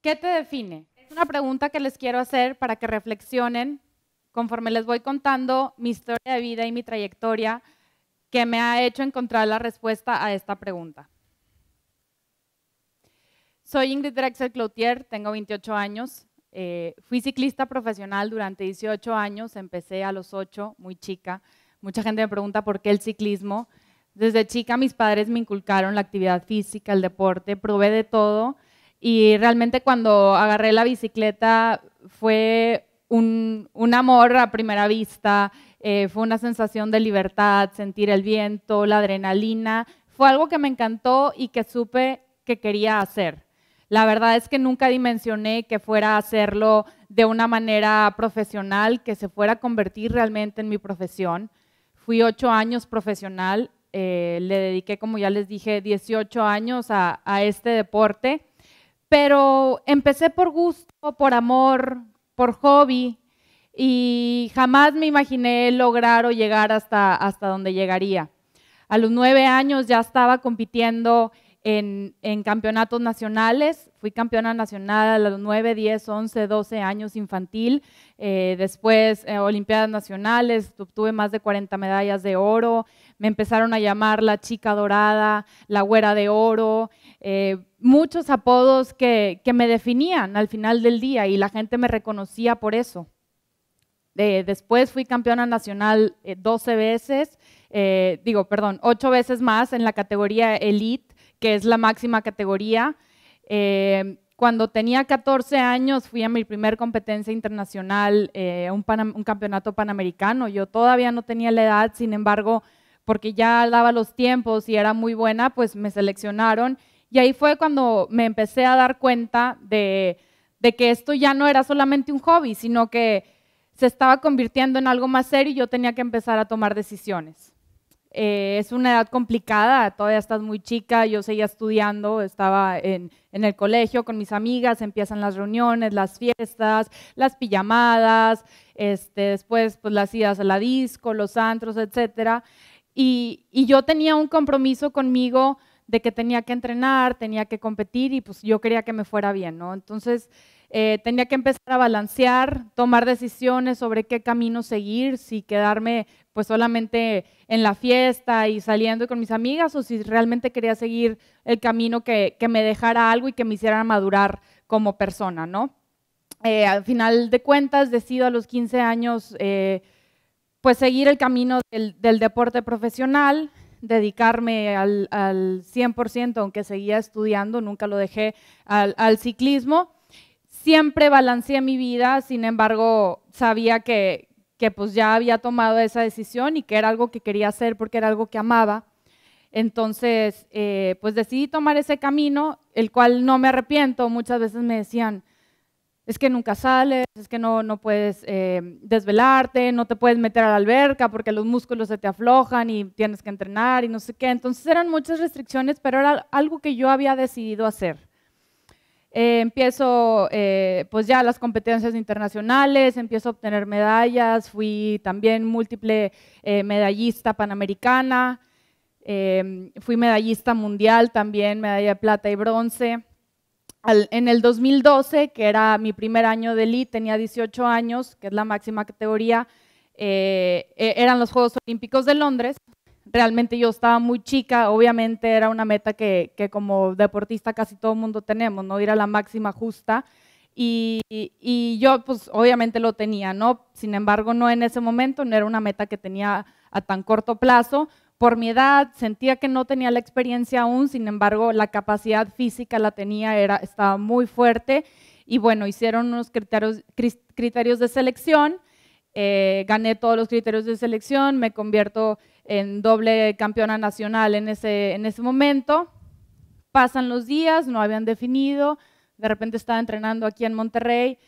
¿Qué te define? Es una pregunta que les quiero hacer para que reflexionen conforme les voy contando mi historia de vida y mi trayectoria que me ha hecho encontrar la respuesta a esta pregunta. Soy Ingrid Drexel Cloutier, tengo 28 años. Eh, fui ciclista profesional durante 18 años, empecé a los 8, muy chica. Mucha gente me pregunta por qué el ciclismo. Desde chica mis padres me inculcaron la actividad física, el deporte, probé de todo y realmente cuando agarré la bicicleta fue un, amor a primera vista, eh, fue una sensación de libertad, sentir el viento, la adrenalina. Fue algo que me encantó y que supe que quería hacer. La verdad es que nunca dimensioné que fuera a hacerlo de una manera profesional, que se fuera a convertir realmente en mi profesión. Fui ocho años profesional, eh, le dediqué, como ya les dije, 18 años a, a este deporte pero empecé por gusto, por amor, por hobby y jamás me imaginé lograr o llegar hasta, hasta donde llegaría. A los nueve años ya estaba compitiendo en, en, campeonatos nacionales. Fui campeona nacional a los nueve, diez, once, doce años infantil. Eh, después, eh, Olimpiadas Nacionales, obtuve más de 40 medallas de oro me empezaron a llamar la chica dorada, la güera de oro, eh, muchos apodos que, me definían al final del día y la gente me reconocía por eso. después fui campeona nacional 12 eh, veces, eh, digo, perdón, 8 veces más en la categoría elite, que es la máxima categoría. cuando tenía 14 años fui a mi primer competencia internacional, un, campeonato panamericano. Yo todavía no tenía la edad, sin embargo, porque ya daba los tiempos y era muy buena, pues me seleccionaron. Y ahí fue cuando me empecé a dar cuenta de, que esto ya no era solamente un hobby, sino que se estaba convirtiendo en algo más serio y yo tenía que empezar a tomar decisiones. Eh, es una edad complicada, todavía estás muy chica, yo seguía estudiando, estaba en, el colegio con mis amigas, empiezan las reuniones, las fiestas, las pijamadas, este, después pues las idas a la disco, los antros, etcétera. Y, yo tenía un compromiso conmigo de que tenía que entrenar, tenía que competir y pues yo quería que me fuera bien, ¿no? Entonces eh, tenía que empezar a balancear, tomar decisiones sobre qué camino seguir, si quedarme pues solamente en la fiesta y saliendo con mis amigas o si realmente quería seguir el camino que, me dejara algo y que me hiciera madurar como persona, ¿no? Eh, al final de cuentas decido a los 15 años... Eh, pues seguir el camino del, deporte profesional, dedicarme al, 100%, aunque seguía estudiando, nunca lo dejé al, ciclismo. Siempre balanceé mi vida, sin embargo, sabía que, pues ya había tomado esa decisión y que era algo que quería hacer porque era algo que amaba. Entonces, eh, pues decidí tomar ese camino, el cual no me arrepiento. Muchas veces me decían, es que nunca sales, es que no, no puedes eh, desvelarte, no te puedes meter a la alberca porque los músculos se te aflojan y tienes que entrenar y no sé qué. Entonces eran muchas restricciones, pero era algo que yo había decidido hacer. Eh, empiezo eh, pues ya las competencias internacionales, empiezo a obtener medallas, fui también múltiple medallista panamericana, fui medallista mundial también, medalla de plata y bronce en el 2012, que era mi primer año de elite, tenía 18 años, que es la máxima categoría, eh, e, eran los Juegos Olímpicos de Londres. Realmente yo estaba muy chica, obviamente era una meta que, como deportista casi todo el mundo tenemos, ¿no? Ir a la máxima justa. Y, y, yo pues obviamente lo tenía, ¿no? Sin embargo, no en ese momento, no era una meta que tenía a tan corto plazo, por mi edad, sentía que no tenía la experiencia aún, sin embargo, la capacidad física la tenía, era, estaba muy fuerte. Y bueno, hicieron unos criterios, de selección, eh, gané todos los criterios de selección, me convierto en doble campeona nacional en ese, en ese momento. Pasan los días, no habían definido, de repente estaba entrenando aquí en Monterrey,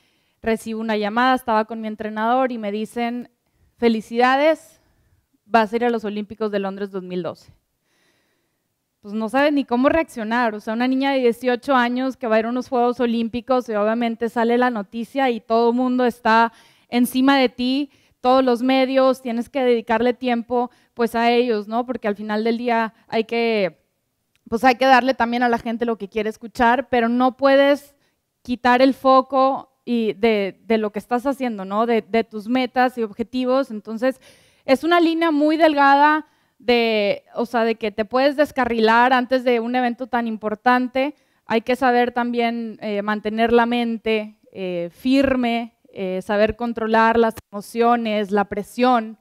recibo una llamada, estaba con mi entrenador y me dicen, felicidades, vas a ir a los Olímpicos de Londres 2012. Pues no sabe ni cómo reaccionar. O sea, una niña de 18 años que va a ir a unos Juegos Olímpicos y obviamente sale la noticia y todo el mundo está encima de ti, todos los medios, tienes que dedicarle tiempo pues a ellos, ¿no? Porque al final del día hay que, pues hay que darle también a la gente lo que quiere escuchar, pero no puedes quitar el foco y de, lo que estás haciendo, ¿no? De, de, tus metas y objetivos. Entonces, es una línea muy delgada de, o sea, de que te puedes descarrilar antes de un evento tan importante. Hay que saber también eh, mantener la mente eh, firme, eh, saber controlar las emociones, la presión,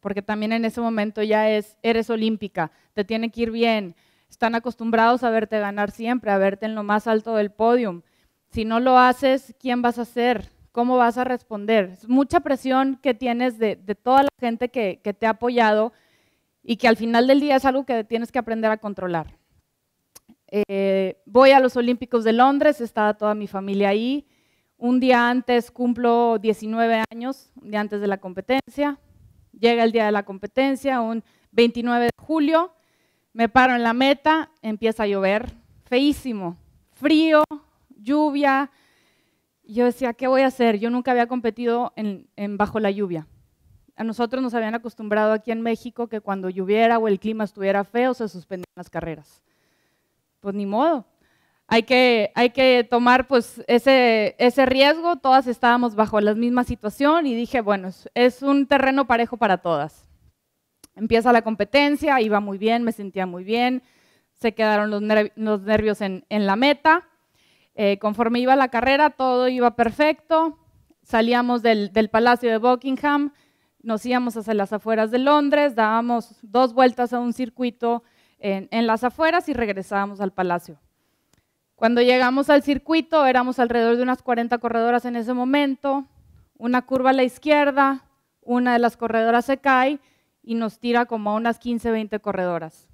porque también en ese momento ya es, eres olímpica, te tiene que ir bien. Están acostumbrados a verte ganar siempre, a verte en lo más alto del podio. Si no lo haces, ¿quién vas a ser? cómo vas a responder. Es mucha presión que tienes de, toda la gente que, te ha apoyado y que al final del día es algo que tienes que aprender a controlar. Eh, voy a los Olímpicos de Londres, estaba toda mi familia ahí. Un día antes cumplo 19 años, un día antes de la competencia. Llega el día de la competencia, un 29 de julio, me paro en la meta, empieza a llover, feísimo, frío, lluvia, yo decía, ¿qué voy a hacer? Yo nunca había competido en, bajo la lluvia. A nosotros nos habían acostumbrado aquí en México que cuando lloviera o el clima estuviera feo se suspendían las carreras. Pues ni modo. Hay que, hay que tomar pues ese, riesgo. Todas estábamos bajo la misma situación y dije, bueno, es un terreno parejo para todas. Empieza la competencia, iba muy bien, me sentía muy bien. Se quedaron los, nervios en, en la meta eh, conforme iba la carrera, todo iba perfecto. Salíamos del, Palacio de Buckingham, nos íbamos hacia las afueras de Londres, dábamos dos vueltas a un circuito en, en, las afueras y regresábamos al palacio. Cuando llegamos al circuito, éramos alrededor de unas 40 corredoras en ese momento, una curva a la izquierda, una de las corredoras se cae y nos tira como a unas 15, 20 corredoras.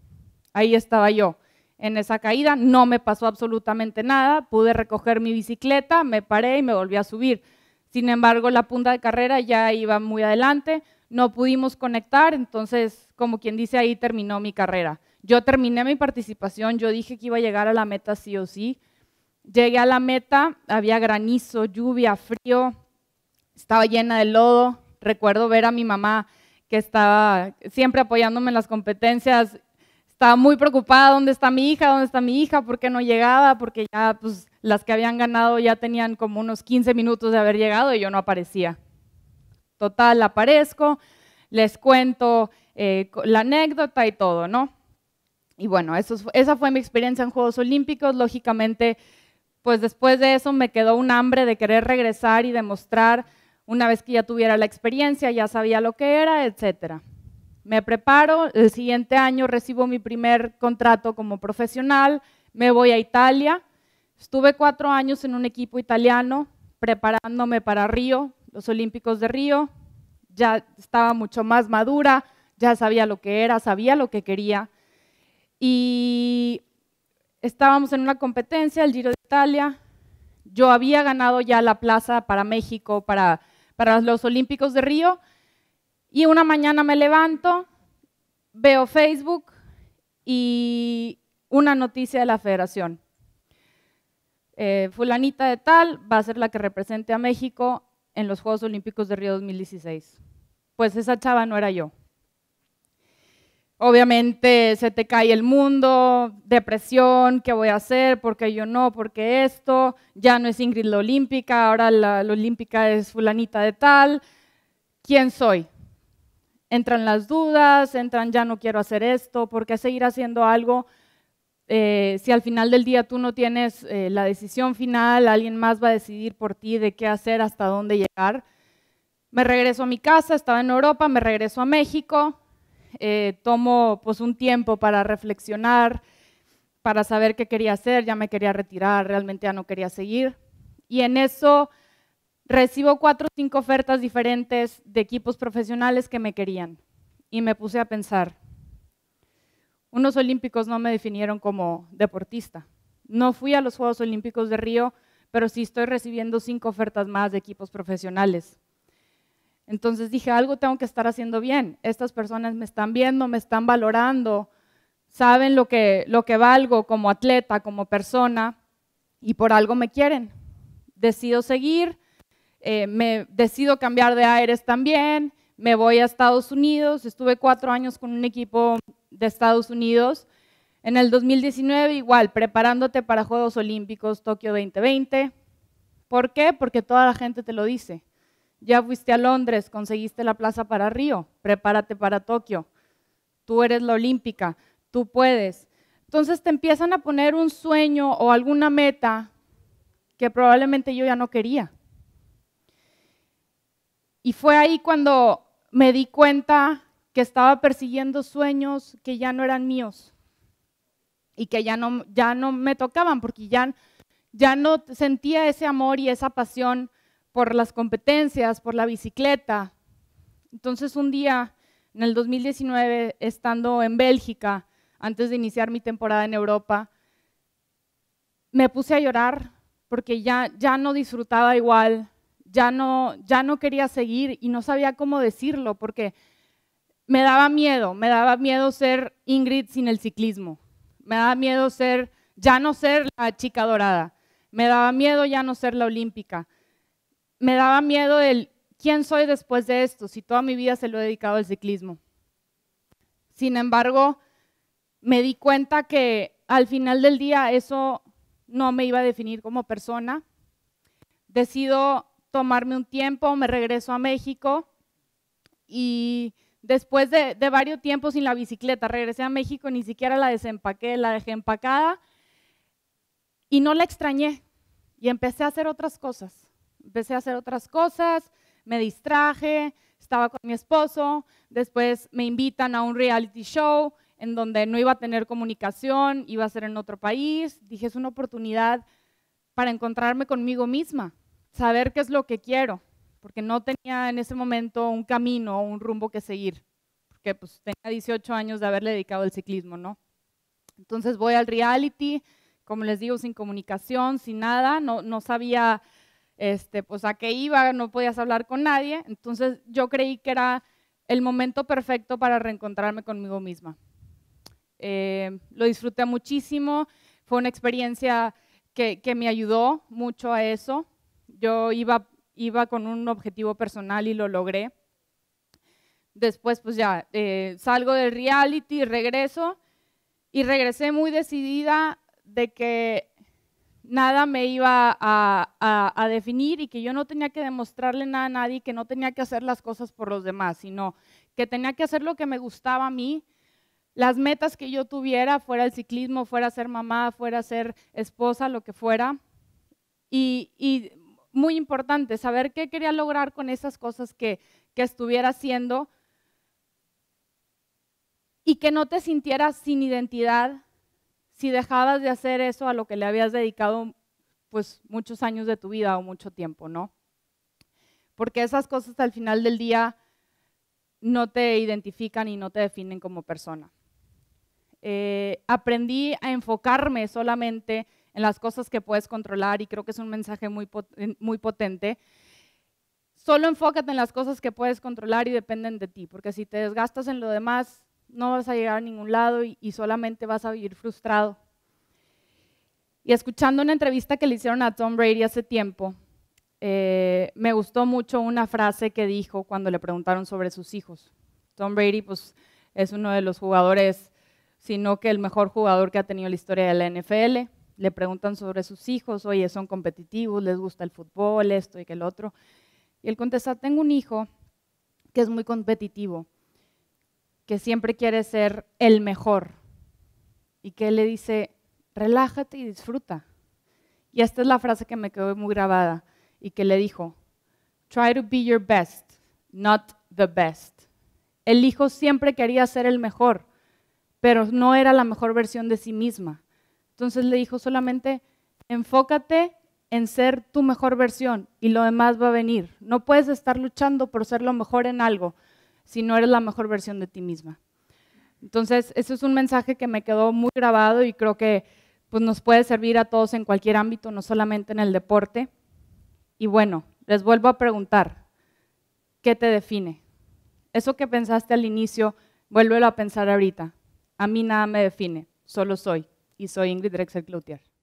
Ahí estaba yo. En esa caída no me pasó absolutamente nada, pude recoger mi bicicleta, me paré y me volví a subir. Sin embargo, la punta de carrera ya iba muy adelante, no pudimos conectar, entonces, como quien dice, ahí terminó mi carrera. Yo terminé mi participación, yo dije que iba a llegar a la meta sí o sí. Llegué a la meta, había granizo, lluvia, frío, estaba llena de lodo. Recuerdo ver a mi mamá que estaba siempre apoyándome en las competencias estaba muy preocupada, ¿dónde está mi hija? ¿Dónde está mi hija? ¿Por qué no llegaba? Porque ya pues, las que habían ganado ya tenían como unos 15 minutos de haber llegado y yo no aparecía. Total, aparezco, les cuento eh, la anécdota y todo, ¿no? Y bueno, esa fue mi experiencia en Juegos Olímpicos. Lógicamente, pues después de eso me quedó un hambre de querer regresar y demostrar una vez que ya tuviera la experiencia, ya sabía lo que era, etcétera me preparo, el siguiente año recibo mi primer contrato como profesional, me voy a Italia, estuve cuatro años en un equipo italiano preparándome para Río, los Olímpicos de Río, ya estaba mucho más madura, ya sabía lo que era, sabía lo que quería. Y estábamos en una competencia, el Giro de Italia, yo había ganado ya la plaza para México, para, para los Olímpicos de Río, y una mañana me levanto, veo Facebook y una noticia de la federación. Eh, fulanita de tal va a ser la que represente a México en los Juegos Olímpicos de Río 2016. Pues esa chava no era yo. Obviamente se te cae el mundo, depresión, ¿qué voy a hacer? ¿Por qué yo no? ¿Por qué esto? Ya no es Ingrid la olímpica, ahora la olímpica es fulanita de tal. ¿Quién soy? Entran las dudas, entran ya no quiero hacer esto, ¿por qué seguir haciendo algo? Eh, si al final del día tú no tienes eh, la decisión final, alguien más va a decidir por ti de qué hacer, hasta dónde llegar. Me regreso a mi casa, estaba en Europa, me regreso a México, eh, tomo pues un tiempo para reflexionar, para saber qué quería hacer, ya me quería retirar, realmente ya no quería seguir. Y en eso recibo cuatro o cinco ofertas diferentes de equipos profesionales que me querían. Y me puse a pensar, unos olímpicos no me definieron como deportista. No fui a los Juegos Olímpicos de Río, pero sí estoy recibiendo cinco ofertas más de equipos profesionales. Entonces dije, algo tengo que estar haciendo bien. Estas personas me están viendo, me están valorando, saben lo que, lo que valgo como atleta, como persona, y por algo me quieren. Decido seguir, eh, me decido cambiar de aires también, me voy a Estados Unidos, estuve cuatro años con un equipo de Estados Unidos. En el 2019 igual, preparándote para Juegos Olímpicos Tokio 2020. ¿Por qué? Porque toda la gente te lo dice. Ya fuiste a Londres, conseguiste la plaza para Río, prepárate para Tokio. Tú eres la olímpica, tú puedes. Entonces te empiezan a poner un sueño o alguna meta que probablemente yo ya no quería. Y fue ahí cuando me di cuenta que estaba persiguiendo sueños que ya no eran míos y que ya no, ya no me tocaban porque ya, ya no sentía ese amor y esa pasión por las competencias, por la bicicleta. Entonces un día, en el 2019, estando en Bélgica, antes de iniciar mi temporada en Europa, me puse a llorar porque ya, ya no disfrutaba igual ya no, ya no quería seguir y no sabía cómo decirlo porque me daba miedo, me daba miedo ser Ingrid sin el ciclismo, me daba miedo ser, ya no ser la chica dorada, me daba miedo ya no ser la olímpica, me daba miedo el quién soy después de esto si toda mi vida se lo he dedicado al ciclismo. Sin embargo, me di cuenta que al final del día eso no me iba a definir como persona. Decido tomarme un tiempo, me regreso a México y después de, de varios tiempos sin la bicicleta, regresé a México, ni siquiera la desempaqué, la dejé empacada y no la extrañé y empecé a hacer otras cosas. Empecé a hacer otras cosas, me distraje, estaba con mi esposo, después me invitan a un reality show en donde no iba a tener comunicación, iba a ser en otro país. Dije, es una oportunidad para encontrarme conmigo misma saber qué es lo que quiero, porque no tenía en ese momento un camino o un rumbo que seguir, porque pues tenía 18 años de haberle dedicado al ciclismo, ¿no? Entonces voy al reality, como les digo, sin comunicación, sin nada, no, sabía este, pues a qué iba, no podías hablar con nadie, entonces yo creí que era el momento perfecto para reencontrarme conmigo misma. Eh, lo disfruté muchísimo, fue una experiencia que me ayudó mucho a eso, yo iba, iba con un objetivo personal y lo logré. Después, pues ya, eh, salgo del reality, regreso y regresé muy decidida de que nada me iba a, definir y que yo no tenía que demostrarle nada a nadie, que no tenía que hacer las cosas por los demás, sino que tenía que hacer lo que me gustaba a mí, las metas que yo tuviera, fuera el ciclismo, fuera ser mamá, fuera ser esposa, lo que fuera. Y, y muy importante, saber qué quería lograr con esas cosas que, estuviera haciendo y que no te sintieras sin identidad si dejabas de hacer eso a lo que le habías dedicado pues muchos años de tu vida o mucho tiempo, ¿no? Porque esas cosas al final del día no te identifican y no te definen como persona. Eh, aprendí a enfocarme solamente en las cosas que puedes controlar y creo que es un mensaje eh, muy, potente. Solo enfócate en las cosas que puedes controlar y dependen de ti, porque si te desgastas en lo demás, no vas a llegar a ningún lado y, solamente vas a vivir frustrado. Y escuchando una entrevista que le hicieron a Tom Brady hace tiempo, eh, me gustó mucho una frase que dijo cuando le preguntaron sobre sus hijos. Tom Brady, pues, es uno de los jugadores, sino que el mejor jugador que ha tenido la historia de la NFL le preguntan sobre sus hijos, oye, son competitivos, les gusta el fútbol, esto y que el otro. Y él contesta, tengo un hijo que es muy competitivo, que siempre quiere ser el mejor. Y que le dice, relájate y disfruta. Y esta es la frase que me quedó muy grabada y que le dijo, try to be your best, not the best. El hijo siempre quería ser el mejor, pero no era la mejor versión de sí misma. Entonces le dijo solamente, enfócate en ser tu mejor versión y lo demás va a venir. No puedes estar luchando por ser lo mejor en algo si no eres la mejor versión de ti misma. Entonces, ese es un mensaje que me quedó muy grabado y creo que pues, nos puede servir a todos en cualquier ámbito, no solamente en el deporte. Y bueno, les vuelvo a preguntar, ¿qué te define? Eso que pensaste al inicio, vuélvelo a pensar ahorita. A mí nada me define, solo soy y soy Ingrid Rexel Cloutier.